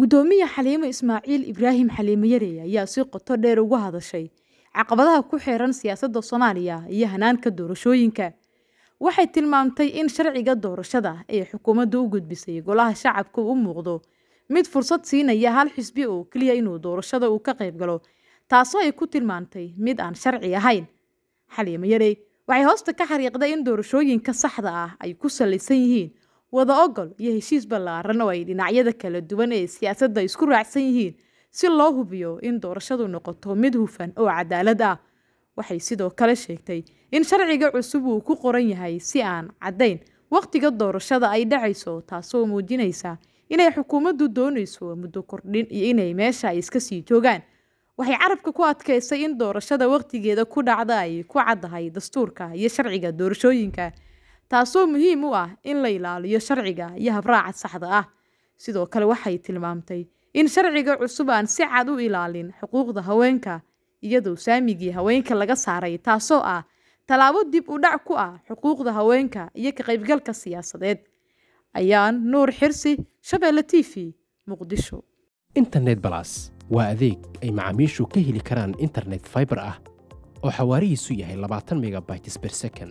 gudoomiye xaliimo ismaaciil ibraahim xaliimo yarey ayaa si qoto dheer uga hadashay caqabadaha ku xeeran siyaasadda soomaaliya iyo hanaanka doorashooyinka waxay tilmaamtay in sharciga doorashada ee xukuumadda u gudbisay golaha shacabka u muuqdo mid fursad siinaya hal xisbi oo keliya inuu doorashada uu ka qayb galo taasoo ay ku tilmaamtay mid aan sharci ahayn xaliimo yarey waxay hoosta ka xariiqday in doorashooyinka saxda ah ay ku salaysan yihiin wada ogol iyo heshiis ballaaran oo ay dhinacyada kala duwan ee siyaasadda isku raacsan yihiin si loo hubiyo in doorashadu noqoto mid hufan oo cadaalad ah waxay sidoo kale sheegtay in sharciga cusub uu ku qoran yahay si aan caddayn wakhtiga doorashada ay dhacayso taasoo muujinaysa inay xukuumaddu doonayso muddo kordhin iyo inay meesha ay iska sii joogaan waxay carabka ku adkaysay in doorashada wakhtigeeda ku dhacda ay ku caddahay dastuurka iyo sharciga doorashooyinka taasoo muhiim u ah in la ilaaliyo sharciga iyo habraaca saxda ah sidoo kale waxay tilmaamtay in sharciga cusub aan si cad u ilaalin xuquuqda haweenka iyadoo saamigii haweenka laga saaray taasoo ah tallaabo dib u dhac ku ah xuquuqda haweenka iyo ka qaybgalka siyaasadeed ayaan nuur xirsi shabeelle t v muqdisho internet balas waa adeeg ay macaamiishu ka heli karaan internet fiber ah oo xawaarihiisu yahay labaatan megabytes per second